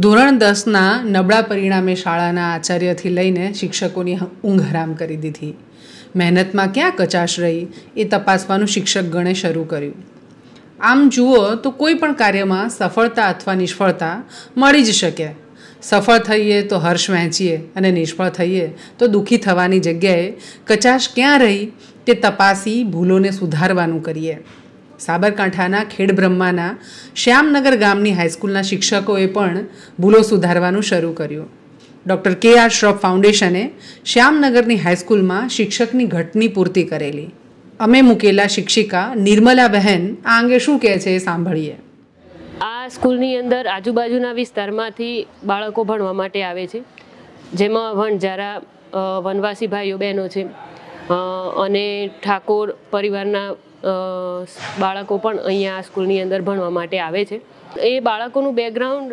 ધોરણ દસના નબળા પરિણામે શાળાના આચાર્યથી લઈને શિક્ષકોની ઊંઘ હરામ કરી દીધી મહેનતમાં ક્યાં કચાશ રહી એ તપાસવાનું શિક્ષક ગણે શરૂ કર્યું આમ જુઓ તો કોઈ પણ કાર્યમાં સફળતા અથવા નિષ્ફળતા મળી જ શકે સફળ થઈએ તો હર્ષ વહેંચીએ અને નિષ્ફળ થઈએ તો દુઃખી થવાની જગ્યાએ કચાશ ક્યાં રહી તે તપાસી ભૂલોને સુધારવાનું કરીએ સાબરકાંઠાના ખેડબ્રહ્માના શ્યામનગર ગામની હાઈસ્કૂલના શિક્ષકોએ પણ ભૂલો સુધારવાનું શરૂ કર્યું ડૉક્ટર કે આર શ્રોફ ફાઉન્ડેશને શ્યામનગરની હાઈસ્કૂલમાં શિક્ષકની ઘટની પૂર્તિ કરેલી અમે મૂકેલા શિક્ષિકા નિર્મલા બહેન આ અંગે શું કહે છે એ સાંભળીએ આ સ્કૂલની અંદર આજુબાજુના વિસ્તારમાંથી બાળકો ભણવા માટે આવે છે જેમાં વણઝારા વનવાસી ભાઈઓ બહેનો છે અને ઠાકોર પરિવારના બાળકો પણ અહીંયા આ સ્કૂલની અંદર ભણવા માટે આવે છે એ બાળકોનું બેકગ્રાઉન્ડ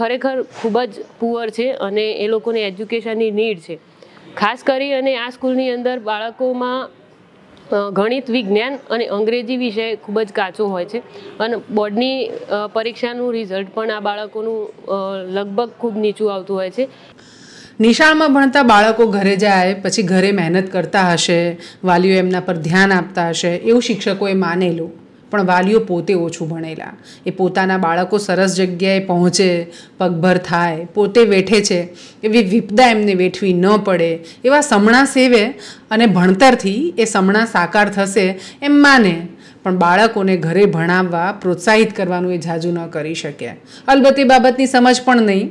ખરેખર ખૂબ જ પુઅર છે અને એ લોકોને એજ્યુકેશનની નીડ છે ખાસ કરી અને આ સ્કૂલની અંદર બાળકોમાં ગણિત વિજ્ઞાન અને અંગ્રેજી વિષય ખૂબ જ કાચો હોય છે અને બોર્ડની પરીક્ષાનું રિઝલ્ટ પણ આ બાળકોનું લગભગ ખૂબ નીચું આવતું હોય છે નિશાળમાં ભણતા બાળકો ઘરે જાય પછી ઘરે મહેનત કરતા હશે વાલીઓ એમના પર ધ્યાન આપતા હશે એવું શિક્ષકોએ માનેલું પણ વાલીઓ પોતે ઓછું ભણેલા એ પોતાના બાળકો સરસ જગ્યાએ પહોંચે પગભર થાય પોતે વેઠે છે એવી વિપદા એમને વેઠવી ન પડે એવા સમણા સેવે અને ભણતરથી એ સમણા સાકાર થશે એમ માને પણ બાળકોને ઘરે ભણાવવા પ્રોત્સાહિત કરવાનું એ ઝાજુ ન કરી શકે અલબત્ત એ બાબતની સમજ પણ નહીં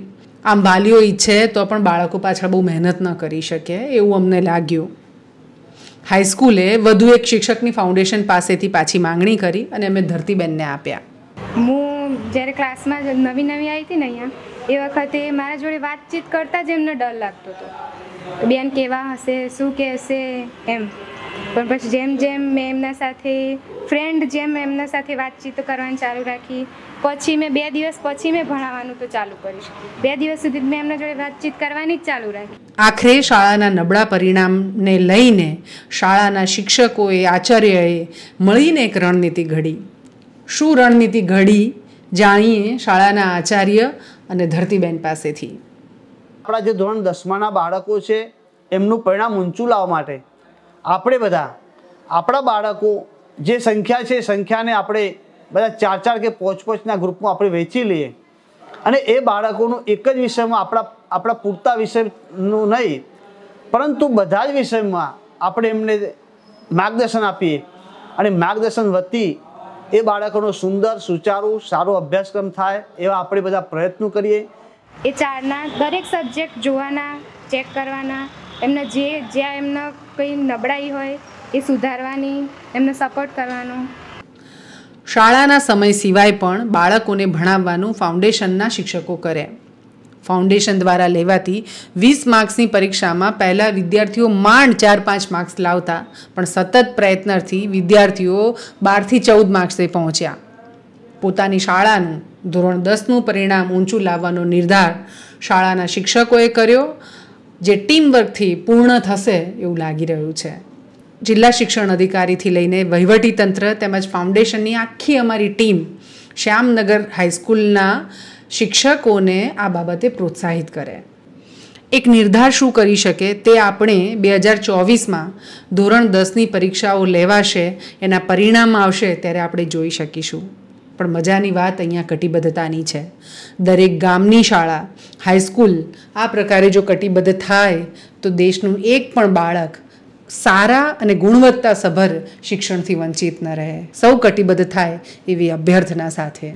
આમ વાલીઓ ઈચ્છે તો પણ બાળકો પાછળ બહુ મહેનત ન કરી શકે એવું અમને લાગ્યું હાઈસ્કૂલે વધુ એક શિક્ષકની ફાઉન્ડેશન પાસેથી પાછી માંગણી કરી અને અમે ધરતીબેનને આપ્યા હું જ્યારે ક્લાસમાં નવી નવી આવી હતી ને અહીંયા એ વખતે મારા જોડે વાતચીત કરતાં જ એમને ડર લાગતો હતો બેન કેવા હશે શું કહેશે એમ પણ પછી જેમ જેમ મેં એમના સાથે ફ્રેન્ડ જેમ એમના સાથે વાતચીત કરવાનું ચાલુ રાખી પછી મેં બે દિવસ પછી મેં ભણાવવાનું તો ચાલુ કરીશ બે દિવસ સુધી મેં એમના જોડે વાતચીત કરવાની જ ચાલુ રાખી આખરે શાળાના નબળા પરિણામને લઈને શાળાના શિક્ષકોએ આચાર્યએ મળીને એક રણનીતિ ઘડી શું રણનીતિ ઘડી જાણીએ શાળાના આચાર્ય અને ધરતીબેન પાસેથી આપણા જે ધોરણ દસમાના બાળકો છે એમનું પરિણામ ઊંચું લાવવા માટે આપણે બધા આપણા બાળકો જે સંખ્યા છે સંખ્યાને આપણે બધા ચાર ચાર કે પાંચ પાંચના ગ્રુપમાં આપણે વેચી લઈએ અને એ બાળકોનું એક જ વિષયમાં આપણા આપણા પૂરતા વિષયનું નહીં પરંતુ બધા જ વિષયમાં આપણે એમને માર્ગદર્શન આપીએ અને માર્ગદર્શન વતી એ બાળકોનો સુંદર સુચારું સારો અભ્યાસક્રમ થાય એવા આપણે બધા પ્રયત્નો કરીએ એ ચારના દરેક સબ્જેક્ટ જોવાના ચેક કરવાના એમને જે જ્યાં એમના કંઈ નબળાઈ હોય એ સુધારવાની એમને સપોર્ટ કરવાનો શાળાના સમય સિવાય પણ બાળકોને ભણાવવાનું ફાઉન્ડેશનના શિક્ષકો કરે ફાઉન્ડેશન દ્વારા લેવાતી વીસ માર્ક્સની પરીક્ષામાં પહેલાં વિદ્યાર્થીઓ માંડ ચાર પાંચ માર્ક્સ લાવતા પણ સતત પ્રયત્નથી વિદ્યાર્થીઓ બારથી ચૌદ માર્ક્સે પહોંચ્યા પોતાની શાળાનું ધોરણ દસનું પરિણામ ઊંચું લાવવાનો નિર્ધાર શાળાના શિક્ષકોએ કર્યો જે ટીમવર્કથી પૂર્ણ થશે એવું લાગી રહ્યું છે જિલ્લા શિક્ષણ અધિકારીથી લઈને વહીવટીતંત્ર તેમજ ફાઉન્ડેશનની આખી અમારી ટીમ શ્યામનગર હાઈસ્કૂલના શિક્ષકોને આ બાબતે પ્રોત્સાહિત કરે એક નિર્ધાર શું કરી શકે તે આપણે બે હજાર ચોવીસમાં ધોરણ દસની પરીક્ષાઓ લેવાશે એના પરિણામ આવશે ત્યારે આપણે જોઈ શકીશું પણ મજાની વાત અહીંયા કટિબદ્ધતાની છે દરેક ગામની શાળા હાઈસ્કૂલ આ પ્રકારે જો કટિબદ્ધ થાય તો દેશનું એક પણ બાળક સારા અને ગુણવત્તાસભર શિક્ષણથી વંચિત ન રહે સૌ કટિબદ્ધ થાય એવી અભ્યર્થના સાથે